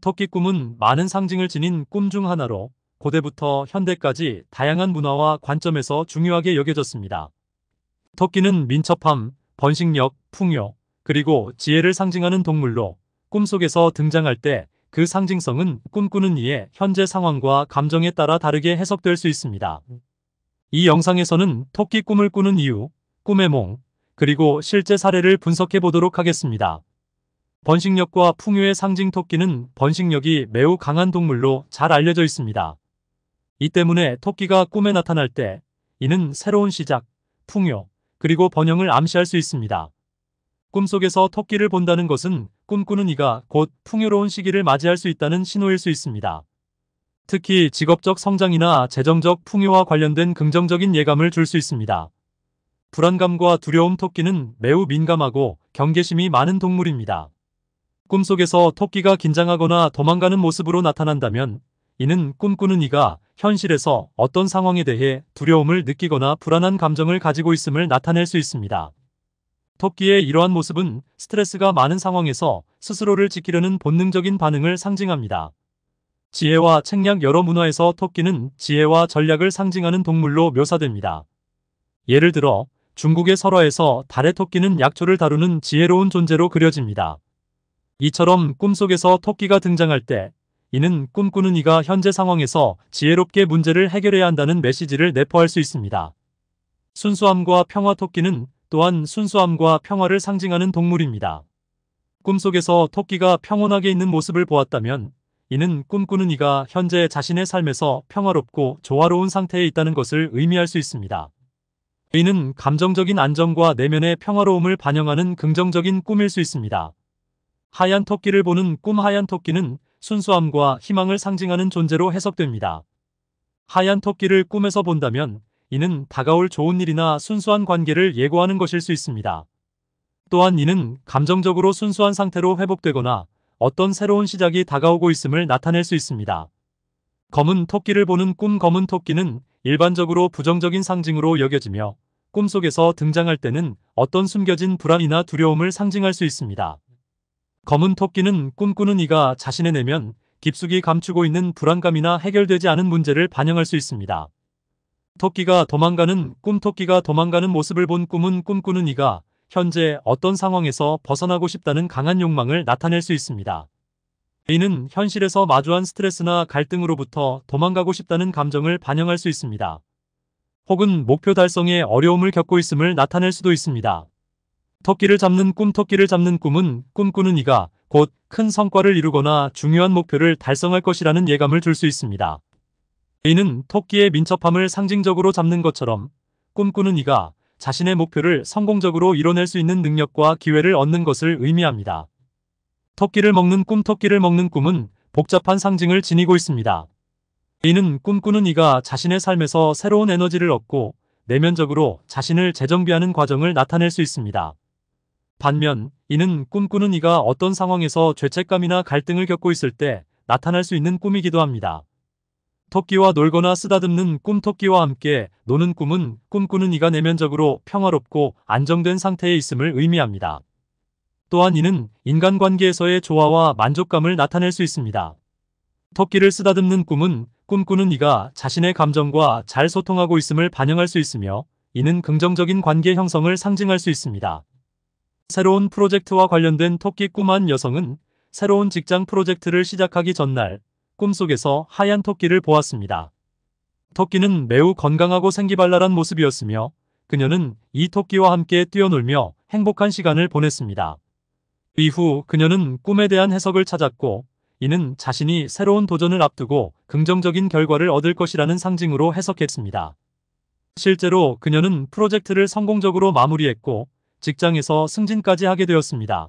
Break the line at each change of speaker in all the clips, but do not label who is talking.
토끼 꿈은 많은 상징을 지닌 꿈 중 하나로 고대부터 현대까지 다양한 문화와 관점에서 중요하게 여겨졌습니다. 토끼는 민첩함, 번식력, 풍요, 그리고 지혜를 상징하는 동물로 꿈속에서 등장할 때 그 상징성은 꿈꾸는 이의 현재 상황과 감정에 따라 다르게 해석될 수 있습니다. 이 영상에서는 토끼 꿈을 꾸는 이유, 꿈의 몽, 그리고 실제 사례를 분석해 보도록 하겠습니다. 번식력과 풍요의 상징 토끼는 번식력이 매우 강한 동물로 잘 알려져 있습니다. 이 때문에 토끼가 꿈에 나타날 때 이는 새로운 시작, 풍요, 그리고 번영을 암시할 수 있습니다. 꿈속에서 토끼를 본다는 것은 꿈꾸는 이가 곧 풍요로운 시기를 맞이할 수 있다는 신호일 수 있습니다. 특히 직업적 성장이나 재정적 풍요와 관련된 긍정적인 예감을 줄 수 있습니다. 불안감과 두려움 토끼는 매우 민감하고 경계심이 많은 동물입니다. 꿈속에서 토끼가 긴장하거나 도망가는 모습으로 나타난다면 이는 꿈꾸는 이가 현실에서 어떤 상황에 대해 두려움을 느끼거나 불안한 감정을 가지고 있음을 나타낼 수 있습니다. 토끼의 이러한 모습은 스트레스가 많은 상황에서 스스로를 지키려는 본능적인 반응을 상징합니다. 지혜와 책략 여러 문화에서 토끼는 지혜와 전략을 상징하는 동물로 묘사됩니다. 예를 들어 중국의 설화에서 달의 토끼는 약초를 다루는 지혜로운 존재로 그려집니다. 이처럼 꿈속에서 토끼가 등장할 때 이는 꿈꾸는 이가 현재 상황에서 지혜롭게 문제를 해결해야 한다는 메시지를 내포할 수 있습니다. 순수함과 평화 토끼는 또한 순수함과 평화를 상징하는 동물입니다. 꿈속에서 토끼가 평온하게 있는 모습을 보았다면 이는 꿈꾸는 이가 현재 자신의 삶에서 평화롭고 조화로운 상태에 있다는 것을 의미할 수 있습니다. 이는 감정적인 안정과 내면의 평화로움을 반영하는 긍정적인 꿈일 수 있습니다. 하얀 토끼를 보는 꿈 하얀 토끼는 순수함과 희망을 상징하는 존재로 해석됩니다. 하얀 토끼를 꿈에서 본다면 이는 다가올 좋은 일이나 순수한 관계를 예고하는 것일 수 있습니다. 또한 이는 감정적으로 순수한 상태로 회복되거나 어떤 새로운 시작이 다가오고 있음을 나타낼 수 있습니다. 검은 토끼를 보는 꿈 검은 토끼는 일반적으로 부정적인 상징으로 여겨지며 꿈속에서 등장할 때는 어떤 숨겨진 불안이나 두려움을 상징할 수 있습니다. 검은 토끼는 꿈꾸는 이가 자신의 내면 깊숙이 감추고 있는 불안감이나 해결되지 않은 문제를 반영할 수 있습니다. 토끼가 도망가는 꿈토끼가 도망가는 모습을 본 꿈은 꿈꾸는 이가 현재 어떤 상황에서 벗어나고 싶다는 강한 욕망을 나타낼 수 있습니다. 이는 현실에서 마주한 스트레스나 갈등으로부터 도망가고 싶다는 감정을 반영할 수 있습니다. 혹은 목표 달성에 어려움을 겪고 있음을 나타낼 수도 있습니다. 토끼를 잡는 꿈 토끼를 잡는 꿈은 꿈꾸는 이가 곧 큰 성과를 이루거나 중요한 목표를 달성할 것이라는 예감을 줄 수 있습니다. 이는 토끼의 민첩함을 상징적으로 잡는 것처럼 꿈꾸는 이가 자신의 목표를 성공적으로 이뤄낼 수 있는 능력과 기회를 얻는 것을 의미합니다. 토끼를 먹는 꿈 토끼를 먹는 꿈은 복잡한 상징을 지니고 있습니다. 이는 꿈꾸는 이가 자신의 삶에서 새로운 에너지를 얻고 내면적으로 자신을 재정비하는 과정을 나타낼 수 있습니다. 반면 이는 꿈꾸는 이가 어떤 상황에서 죄책감이나 갈등을 겪고 있을 때 나타날 수 있는 꿈이기도 합니다. 토끼와 놀거나 쓰다듬는 꿈 토끼와 함께 노는 꿈은 꿈꾸는 이가 내면적으로 평화롭고 안정된 상태에 있음을 의미합니다. 또한 이는 인간관계에서의 조화와 만족감을 나타낼 수 있습니다. 토끼를 쓰다듬는 꿈은 꿈꾸는 이가 자신의 감정과 잘 소통하고 있음을 반영할 수 있으며 이는 긍정적인 관계 형성을 상징할 수 있습니다. 새로운 프로젝트와 관련된 토끼 꿈한 여성은 새로운 직장 프로젝트를 시작하기 전날 꿈속에서 하얀 토끼를 보았습니다. 토끼는 매우 건강하고 생기발랄한 모습이었으며 그녀는 이 토끼와 함께 뛰어놀며 행복한 시간을 보냈습니다. 이후 그녀는 꿈에 대한 해석을 찾았고 이는 자신이 새로운 도전을 앞두고 긍정적인 결과를 얻을 것이라는 상징으로 해석했습니다. 실제로 그녀는 프로젝트를 성공적으로 마무리했고 직장에서 승진까지 하게 되었습니다.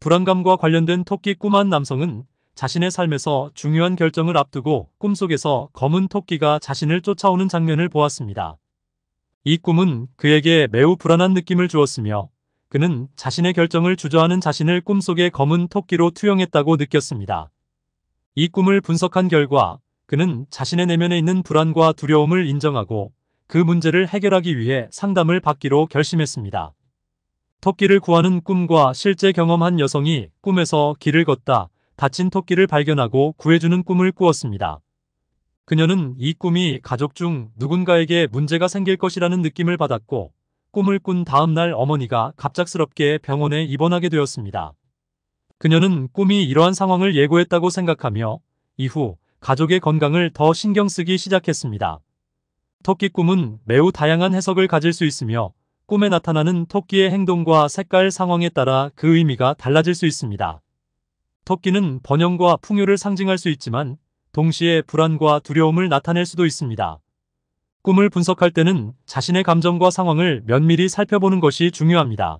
불안감과 관련된 토끼 꿈한 남성은 자신의 삶에서 중요한 결정을 앞두고 꿈속에서 검은 토끼가 자신을 쫓아오는 장면을 보았습니다. 이 꿈은 그에게 매우 불안한 느낌을 주었으며 그는 자신의 결정을 주저하는 자신을 꿈속의 검은 토끼로 투영했다고 느꼈습니다. 이 꿈을 분석한 결과 그는 자신의 내면에 있는 불안과 두려움을 인정하고 그 문제를 해결하기 위해 상담을 받기로 결심했습니다. 토끼를 구하는 꿈과 실제 경험한 여성이 꿈에서 길을 걷다 다친 토끼를 발견하고 구해주는 꿈을 꾸었습니다. 그녀는 이 꿈이 가족 중 누군가에게 문제가 생길 것이라는 느낌을 받았고 꿈을 꾼 다음날 어머니가 갑작스럽게 병원에 입원하게 되었습니다. 그녀는 꿈이 이러한 상황을 예고했다고 생각하며 이후 가족의 건강을 더 신경 쓰기 시작했습니다. 토끼 꿈은 매우 다양한 해석을 가질 수 있으며 꿈에 나타나는 토끼의 행동과 색깔 상황에 따라 그 의미가 달라질 수 있습니다. 토끼는 번영과 풍요를 상징할 수 있지만 동시에 불안과 두려움을 나타낼 수도 있습니다. 꿈을 분석할 때는 자신의 감정과 상황을 면밀히 살펴보는 것이 중요합니다.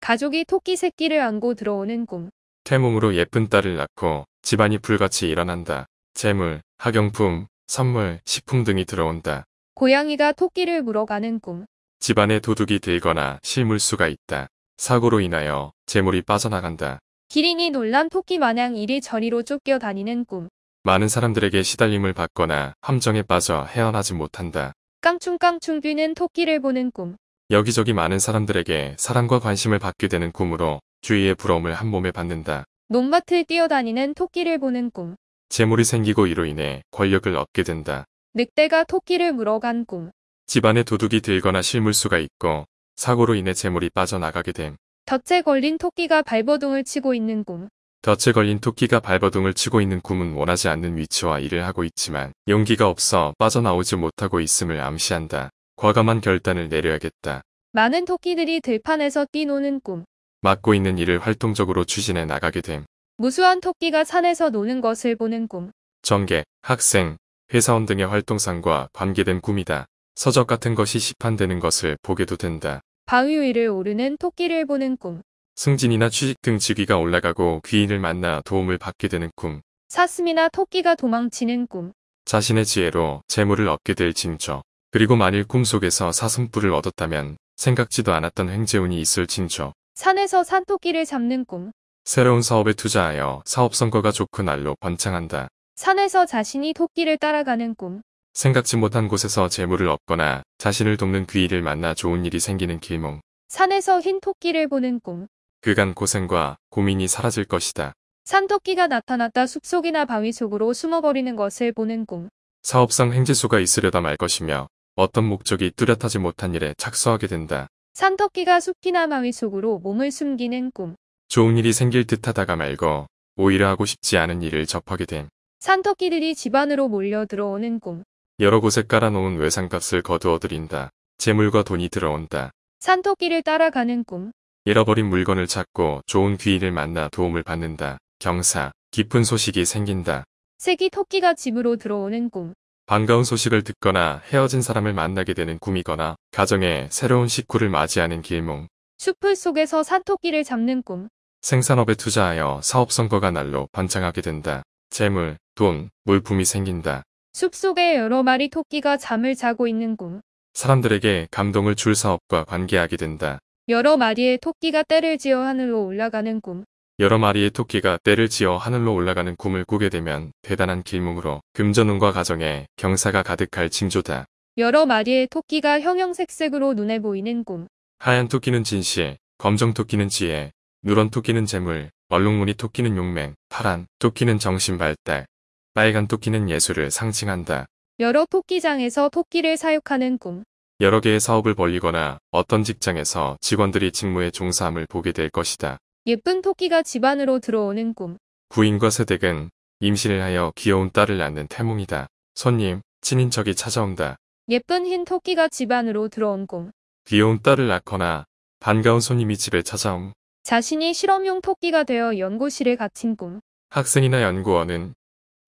가족이 토끼 새끼를 안고 들어오는 꿈.
태몽으로 예쁜 딸을 낳고
집안이 불같이 일어난다. 재물, 학용품, 선물, 식품 등이 들어온다.
고양이가 토끼를 물어가는 꿈.
집안에 도둑이 들거나 실물수가 있다. 사고로 인하여 재물이 빠져나간다.
기린이 놀란 토끼 마냥 이리 저리로 쫓겨 다니는 꿈.
많은 사람들에게 시달림을 받거나 함정에 빠져 헤어나지 못한다.
깡충깡충 뛰는 토끼를 보는 꿈.
여기저기 많은 사람들에게 사랑과 관심을 받게 되는 꿈으로 주위의 부러움을 한 몸에 받는다.
논밭을 뛰어다니는 토끼를 보는 꿈.
재물이 생기고 이로 인해 권력을 얻게 된다.
늑대가 토끼를 물어간 꿈.
집안에 도둑이 들거나 실물수가 있고 사고로 인해 재물이 빠져나가게 됨.
덫에 걸린 토끼가 발버둥을 치고 있는 꿈.
덫에 걸린 토끼가 발버둥을 치고 있는 꿈은 원하지 않는 위치와 일을 하고 있지만 용기가 없어 빠져나오지 못하고 있음을 암시한다. 과감한 결단을 내려야겠다.
많은 토끼들이 들판에서 뛰노는 꿈.
맡고 있는 일을 활동적으로 추진해 나가게 됨.
무수한 토끼가 산에서 노는 것을 보는 꿈.
전객, 학생, 회사원 등의 활동상과 관계된 꿈이다. 서적 같은 것이 시판되는 것을 보게도 된다.
바위 위를 오르는 토끼를 보는 꿈.
승진이나 취직 등 직위가 올라가고 귀인을 만나 도움을 받게 되는 꿈.
사슴이나 토끼가 도망치는 꿈.
자신의 지혜로 재물을 얻게 될 징조. 그리고 만일 꿈속에서 사슴뿔을 얻었다면 생각지도 않았던 횡재운이 있을 징조.
산에서 산토끼를 잡는 꿈.
새로운 사업에 투자하여 사업 성과가 좋고 날로 번창한다.
산에서 자신이 토끼를 따라가는 꿈.
생각지 못한 곳에서 재물을 얻거나 자신을 돕는 귀인을 만나 좋은 일이 생기는 길몽.
산에서 흰 토끼를 보는 꿈.
그간 고생과 고민이 사라질 것이다.
산토끼가 나타났다 숲속이나 바위 속으로 숨어버리는 것을 보는 꿈.
사업상 행지수가 있으려다 말 것이며 어떤 목적이 뚜렷하지 못한 일에 착수하게 된다.
산토끼가 숲이나 바위 속으로 몸을 숨기는 꿈.
좋은 일이 생길 듯 하다가 말고 오히려 하고 싶지 않은 일을 접하게 된.
산토끼들이 집안으로 몰려 들어오는 꿈.
여러 곳에 깔아놓은 외상값을 거두어들인다. 재물과 돈이 들어온다.
산토끼를 따라가는 꿈.
잃어버린 물건을 찾고 좋은 귀인을 만나 도움을 받는다. 경사, 깊은 소식이 생긴다.
새끼 토끼가 집으로 들어오는 꿈.
반가운 소식을 듣거나 헤어진 사람을 만나게 되는 꿈이거나 가정에 새로운 식구를 맞이하는 길몽.
숲을 속에서 산토끼를 잡는 꿈.
생산업에 투자하여 사업 성과가 날로 번창하게 된다. 재물, 돈, 물품이 생긴다.
숲속에 여러 마리 토끼가 잠을 자고 있는 꿈.
사람들에게 감동을 줄 사업과 관계하게 된다.
여러 마리의 토끼가 때를 지어 하늘로 올라가는 꿈.
여러 마리의 토끼가 때를 지어 하늘로 올라가는 꿈을 꾸게 되면 대단한 길몽으로 금전운과 가정에 경사가 가득할 징조다.
여러 마리의 토끼가 형형색색으로 눈에 보이는 꿈.
하얀 토끼는 진실, 검정 토끼는 지혜, 누런 토끼는 재물, 얼룩무늬 토끼는 용맹, 파란 토끼는 정신발달, 빨간 토끼는 예술을 상징한다.
여러 토끼장에서 토끼를 사육하는 꿈.
여러 개의 사업을 벌리거나 어떤 직장에서 직원들이 직무에 종사함을 보게 될 것이다.
예쁜 토끼가 집안으로 들어오는 꿈.
부인과 새댁은 임신을 하여 귀여운 딸을 낳는 태몽이다. 손님, 친인척이 찾아온다.
예쁜 흰 토끼가 집안으로 들어온 꿈.
귀여운 딸을 낳거나 반가운 손님이 집에 찾아옴.
자신이 실험용 토끼가 되어 연구실에 갇힌 꿈.
학생이나 연구원은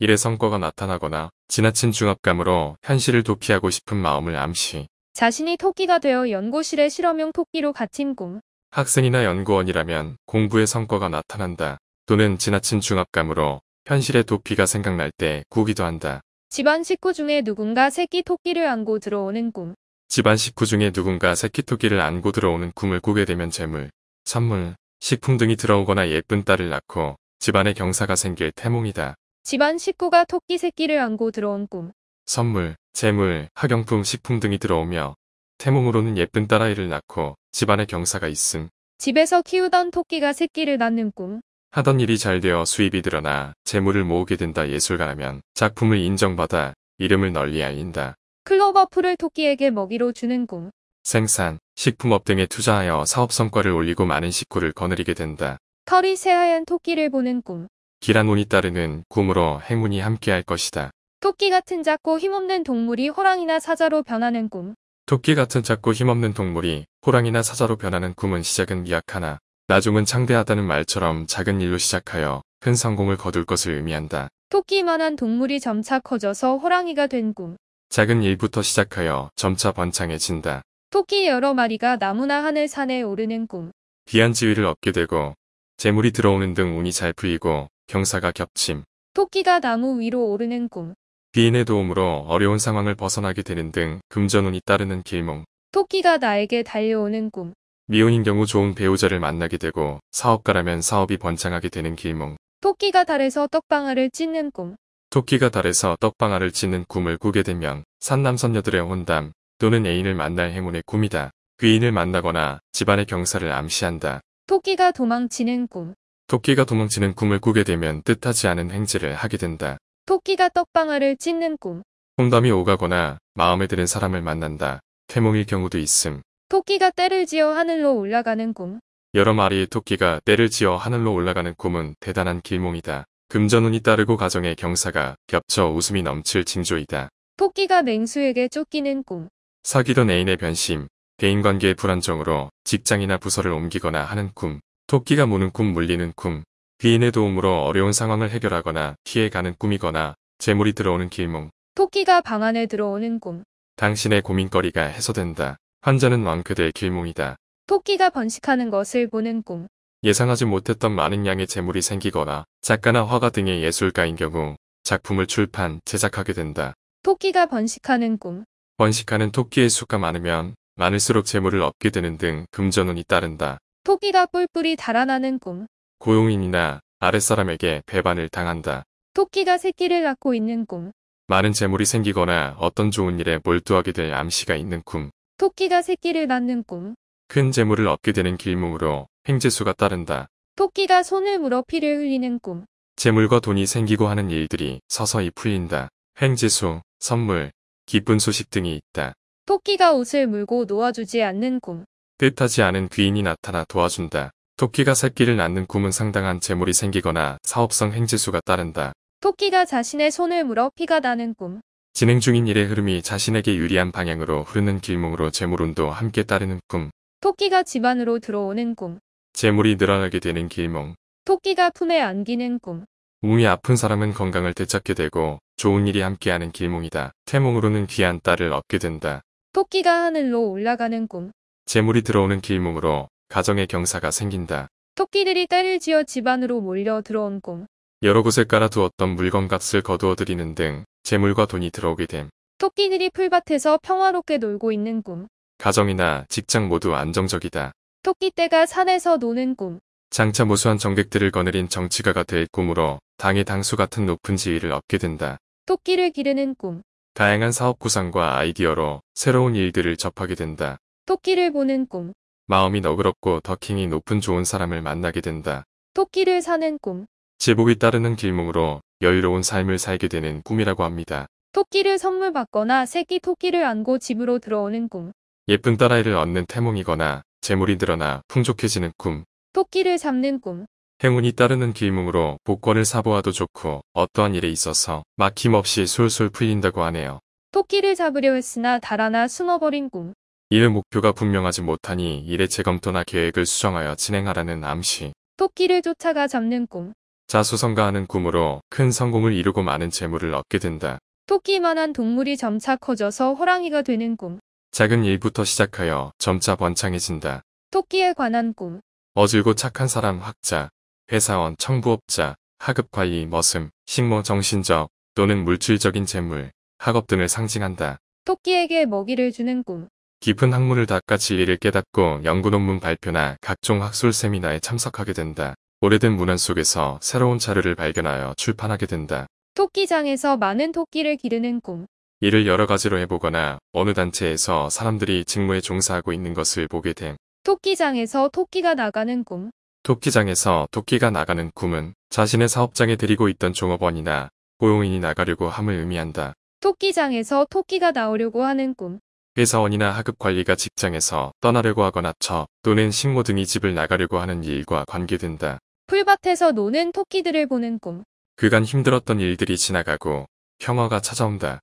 일의 성과가 나타나거나 지나친 중압감으로 현실을 도피하고 싶은 마음을 암시.
자신이 토끼가 되어 연구실에 실험용 토끼로 갇힌 꿈.
학생이나 연구원이라면 공부의 성과가 나타난다. 또는 지나친 중압감으로 현실의 도피가 생각날 때꾸기도 한다.
집안 식구 중에 누군가 새끼 토끼를 안고 들어오는 꿈.
집안 식구 중에 누군가 새끼 토끼를 안고 들어오는 꿈을 꾸게 되면 재물, 선물, 식품 등이 들어오거나 예쁜 딸을 낳고 집안에 경사가 생길 태몽이다.
집안 식구가 토끼 새끼를 안고 들어온 꿈.
선물, 재물, 학용품, 식품 등이 들어오며 태몽으로는 예쁜 딸아이를 낳고 집안에 경사가 있음.
집에서 키우던 토끼가 새끼를 낳는 꿈.
하던 일이 잘 되어 수입이 늘어나 재물을 모으게 된다 예술가라면 작품을 인정받아 이름을 널리 알린다.
클로버 풀을 토끼에게 먹이로 주는 꿈.
생산, 식품업 등에 투자하여 사업 성과를 올리고 많은 식구를 거느리게 된다.
털이 새하얀 토끼를 보는 꿈.
기란운이 따르는 꿈으로 행운이 함께할 것이다.
토끼 같은 작고 힘없는 동물이 호랑이나 사자로 변하는 꿈.
토끼 같은 작고 힘없는 동물이 호랑이나 사자로 변하는 꿈은 시작은 미약하나 나중은 창대하다는 말처럼 작은 일로 시작하여 큰 성공을 거둘 것을 의미한다.
토끼만한 동물이 점차 커져서 호랑이가 된 꿈.
작은 일부터 시작하여 점차 번창해진다.
토끼 여러 마리가 나무나 하늘 산에 오르는 꿈.
귀한 지위를 얻게 되고 재물이 들어오는 등 운이 잘 풀리고 경사가 겹침,
토끼가 나무 위로 오르는 꿈,
귀인의 도움으로 어려운 상황을 벗어나게 되는 등 금전운이 따르는 길몽,
토끼가 나에게 달려오는 꿈,
미혼인 경우 좋은 배우자를 만나게 되고 사업가라면 사업이 번창하게 되는 길몽,
토끼가 달에서 떡방아를 찢는 꿈,
토끼가 달에서 떡방아를 찢는 꿈을 꾸게 되면 산남선녀들의 혼담 또는 애인을 만날 행운의 꿈이다. 귀인을 만나거나 집안의 경사를 암시한다.
토끼가 도망치는 꿈,
토끼가 도망치는 꿈을 꾸게 되면 뜻하지 않은 행실을 하게 된다.
토끼가 떡방아를 찢는 꿈.
혼담이 오가거나 마음에 드는 사람을 만난다. 태몽일 경우도 있음.
토끼가 때를 지어 하늘로 올라가는 꿈.
여러 마리의 토끼가 때를 지어 하늘로 올라가는 꿈은 대단한 길몽이다. 금전운이 따르고 가정의 경사가 겹쳐 웃음이 넘칠 징조이다.
토끼가 맹수에게 쫓기는 꿈.
사귀던 애인의 변심, 대인관계의 불안정으로 직장이나 부서를 옮기거나 하는 꿈. 토끼가 무는 꿈 물리는 꿈, 귀인의 도움으로 어려운 상황을 해결하거나 피해가는 꿈이거나 재물이 들어오는 길몽,
토끼가 방 안에 들어오는 꿈.
당신의 고민거리가 해소된다. 환자는 왕쾌될 길몽이다.
토끼가 번식하는 것을 보는 꿈.
예상하지 못했던 많은 양의 재물이 생기거나 작가나 화가 등의 예술가인 경우 작품을 출판, 제작하게 된다.
토끼가 번식하는 꿈.
번식하는 토끼의 수가 많으면 많을수록 재물을 얻게 되는 등 금전운이 따른다.
토끼가 뿔뿔이 달아나는 꿈.
고용인이나 아랫사람에게 배반을 당한다.
토끼가 새끼를 낳고 있는 꿈.
많은 재물이 생기거나 어떤 좋은 일에 몰두하게 될 암시가 있는 꿈.
토끼가 새끼를 낳는 꿈.
큰 재물을 얻게 되는 길몽으로 행재수가 따른다.
토끼가 손을 물어 피를 흘리는 꿈.
재물과 돈이 생기고 하는 일들이 서서히 풀린다. 행재수 선물, 기쁜 소식 등이 있다.
토끼가 옷을 물고 놓아주지 않는 꿈.
뜻하지 않은 귀인이 나타나 도와준다. 토끼가 새끼를 낳는 꿈은 상당한 재물이 생기거나 사업성 행지수가 따른다.
토끼가 자신의 손을 물어 피가 나는 꿈.
진행 중인 일의 흐름이 자신에게 유리한 방향으로 흐르는 길몽으로 재물운도 함께 따르는 꿈.
토끼가 집안으로 들어오는 꿈.
재물이 늘어나게 되는 길몽.
토끼가 품에 안기는 꿈.
몸이 아픈 사람은 건강을 되찾게 되고 좋은 일이 함께하는 길몽이다. 태몽으로는 귀한 딸을 얻게 된다.
토끼가 하늘로 올라가는 꿈.
재물이 들어오는 길몸으로 가정의 경사가 생긴다.
토끼들이 떼를 지어 집안으로 몰려 들어온 꿈.
여러 곳에 깔아두었던 물건값을 거두어들이는 등 재물과 돈이 들어오게 됨.
토끼들이 풀밭에서 평화롭게 놀고 있는 꿈.
가정이나 직장 모두 안정적이다.
토끼때가 산에서 노는 꿈.
장차 무수한 정객들을 거느린 정치가가 될 꿈으로 당의 당수 같은 높은 지위를 얻게 된다.
토끼를 기르는 꿈.
다양한 사업 구상과 아이디어로 새로운 일들을 접하게 된다.
토끼를 보는 꿈.
마음이 너그럽고 더킹이 높은 좋은 사람을 만나게 된다.
토끼를 사는 꿈.
제복이 따르는 길몽으로 여유로운 삶을 살게 되는 꿈이라고 합니다.
토끼를 선물 받거나 새끼 토끼를 안고 집으로 들어오는 꿈.
예쁜 딸아이를 얻는 태몽이거나 재물이 늘어나 풍족해지는 꿈.
토끼를 잡는 꿈.
행운이 따르는 길몽으로 복권을 사보아도 좋고 어떠한 일에 있어서 막힘없이 술술 풀린다고 하네요.
토끼를 잡으려 했으나 달아나 숨어버린 꿈.
이를 목표가 분명하지 못하니 일의 재검토나 계획을 수정하여 진행하라는 암시.
토끼를 쫓아가 잡는 꿈.
자수성가하는 꿈으로 큰 성공을 이루고 많은 재물을 얻게 된다.
토끼만한 동물이 점차 커져서 호랑이가 되는 꿈.
작은 일부터 시작하여 점차 번창해진다.
토끼에 관한 꿈.
어질고 착한 사람 학자, 회사원, 청부업자, 하급관리, 머슴, 식모, 정신적 또는 물질적인 재물, 학업 등을 상징한다.
토끼에게 먹이를 주는 꿈.
깊은 학문을 닦아지 이를 깨닫고 연구 논문 발표나 각종 학술 세미나에 참석하게 된다. 오래된 문헌 속에서 새로운 자료를 발견하여 출판하게 된다.
토끼장에서 많은 토끼를 기르는 꿈.
이를 여러 가지로 해보거나 어느 단체에서 사람들이 직무에 종사하고 있는 것을 보게 됨.
토끼장에서 토끼가 나가는 꿈.
토끼장에서 토끼가 나가는 꿈은 자신의 사업장에 들이고 있던 종업원이나 고용인이 나가려고 함을 의미한다.
토끼장에서 토끼가 나오려고 하는 꿈.
회사원이나 하급 관리가 직장에서 떠나려고 하거나 쳐 또는 식모 등이 집을 나가려고 하는 일과 관계된다.
풀밭에서 노는 토끼들을 보는 꿈.
그간 힘들었던 일들이 지나가고 평화가 찾아온다.